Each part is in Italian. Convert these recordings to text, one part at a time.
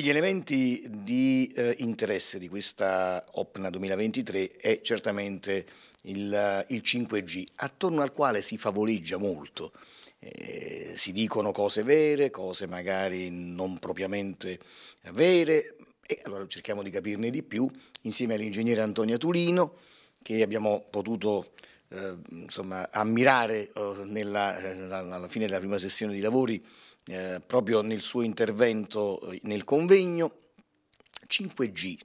degli elementi di eh, interesse di questa OPNA 2023 è certamente il, eh, il 5G, attorno al quale si favoleggia molto. Eh, si dicono cose vere, cose magari non propriamente vere, e allora cerchiamo di capirne di più insieme all'ingegnere Antonio Tulino che abbiamo potuto eh, insomma, ammirare eh, nella, eh, alla fine della prima sessione di lavori eh, proprio nel suo intervento eh, nel convegno, 5G,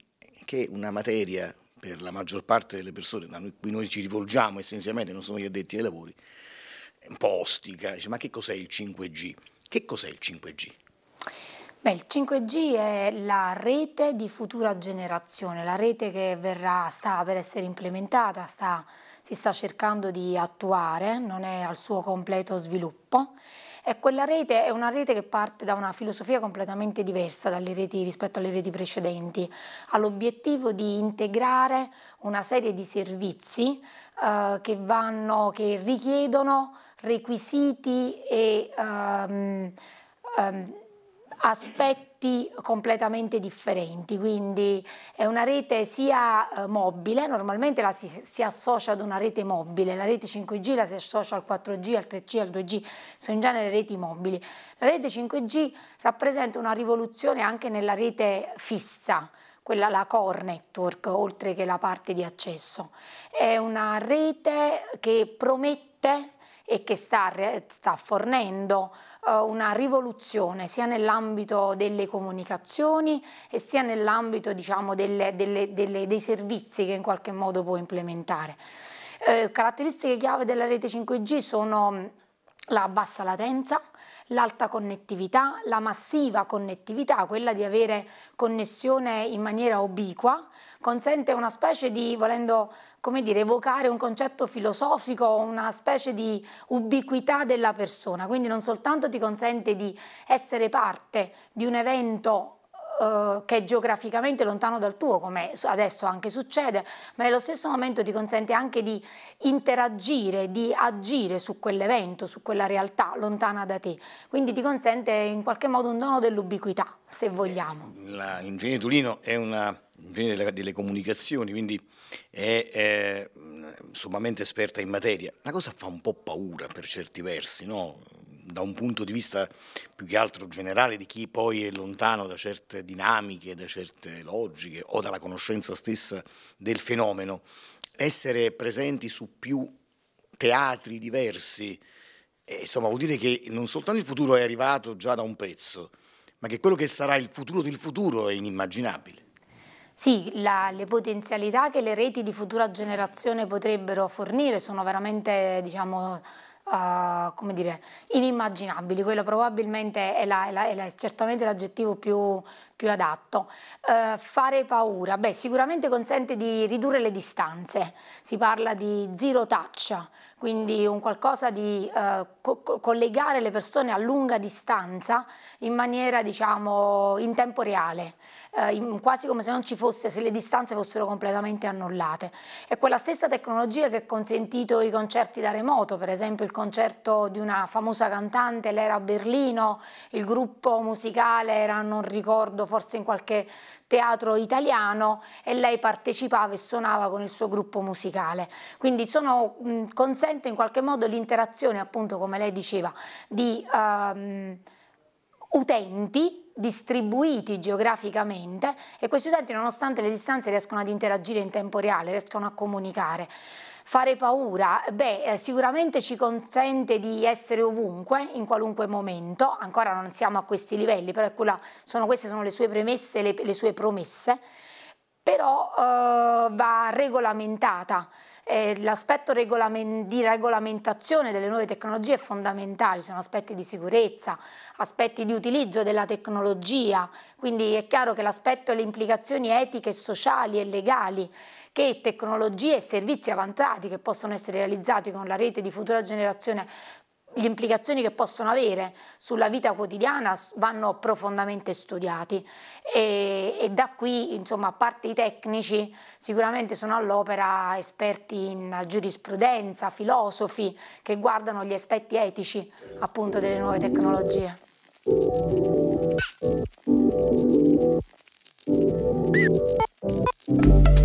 che è una materia per la maggior parte delle persone a cui noi ci rivolgiamo essenzialmente, non sono gli addetti ai lavori, è un eh, po' ostica, dice ma che cos'è il 5G? Che cos'è il 5G? Beh, il 5G è la rete di futura generazione, la rete che verrà, sta per essere implementata, sta, si sta cercando di attuare, non è al suo completo sviluppo. E quella rete è una rete che parte da una filosofia completamente diversa reti, rispetto alle reti precedenti, ha l'obiettivo di integrare una serie di servizi eh, che, vanno, che, richiedono requisiti e... Ehm, ehm, aspetti completamente differenti, quindi è una rete sia eh, mobile, normalmente la si, si, associa ad una rete mobile, la rete 5G la si associa al 4G, al 3G, al 2G, sono in genere reti mobili. La rete 5G rappresenta una rivoluzione anche nella rete fissa, quella la core network, oltre che la parte di accesso. È una rete che promette e che sta, sta fornendo eh, una rivoluzione sia nell'ambito delle comunicazioni e sia nell'ambito diciamo, delle, delle, delle, dei servizi che in qualche modo può implementare. Eh, caratteristiche chiave della rete 5G sono la bassa latenza, l'alta connettività, la massiva connettività, quella di avere connessione in maniera obliqua, consente una specie di, volendo come dire, evocare un concetto filosofico, una specie di ubiquità della persona, quindi non soltanto ti consente di essere parte di un evento eh, che è geograficamente lontano dal tuo, come adesso anche succede, ma nello stesso momento ti consente anche di interagire, di agire su quell'evento, su quella realtà lontana da te. Quindi ti consente in qualche modo un dono dell'ubiquità, se vogliamo. L'ingegnere Tulino è una ingegnere delle, delle comunicazioni, quindi è, è mm, sommamente esperta in materia. La cosa fa un po' paura per certi versi, no? da un punto di vista più che altro generale di chi poi è lontano da certe dinamiche, da certe logiche o dalla conoscenza stessa del fenomeno, essere presenti su più teatri diversi, eh, insomma vuol dire che non soltanto il futuro è arrivato già da un pezzo, ma che quello che sarà il futuro del futuro è inimmaginabile. Sì, la, le potenzialità che le reti di futura generazione potrebbero fornire sono veramente, diciamo, uh, come dire, inimmaginabili, quello probabilmente è, la, è, la, è, la, è certamente l'aggettivo più, più adatto. Uh, fare paura, beh sicuramente consente di ridurre le distanze, si parla di zero touch, quindi un qualcosa di uh, co collegare le persone a lunga distanza in maniera diciamo in tempo reale, uh, in, quasi come se non ci fosse, se le distanze fossero completamente annullate. È quella stessa tecnologia che ha consentito i concerti da remoto, per esempio il concerto di una famosa cantante, lei era a Berlino, il gruppo musicale era, non ricordo, forse in qualche teatro italiano e lei partecipava e suonava con il suo gruppo musicale. Quindi sono, consente in qualche modo l'interazione, appunto come lei diceva, di um, utenti distribuiti geograficamente e questi utenti nonostante le distanze riescono ad interagire in tempo reale, riescono a comunicare. Fare paura? Beh, eh, sicuramente ci consente di essere ovunque, in qualunque momento, ancora non siamo a questi livelli, però quella, ecco sono, queste sono le sue premesse, le, le sue promesse, però eh, va regolamentata eh, l'aspetto regolament di regolamentazione delle nuove tecnologie è fondamentale, ci sono aspetti di sicurezza, aspetti di utilizzo della tecnologia, quindi è chiaro che l'aspetto e le implicazioni etiche, sociali e legali che tecnologie e servizi avanzati che possono essere realizzati con la rete di futura generazione le implicazioni che possono avere sulla vita quotidiana vanno profondamente studiati e, e da qui, insomma, a parte i tecnici, sicuramente sono all'opera esperti in giurisprudenza, filosofi che guardano gli aspetti etici appunto delle nuove tecnologie. Thank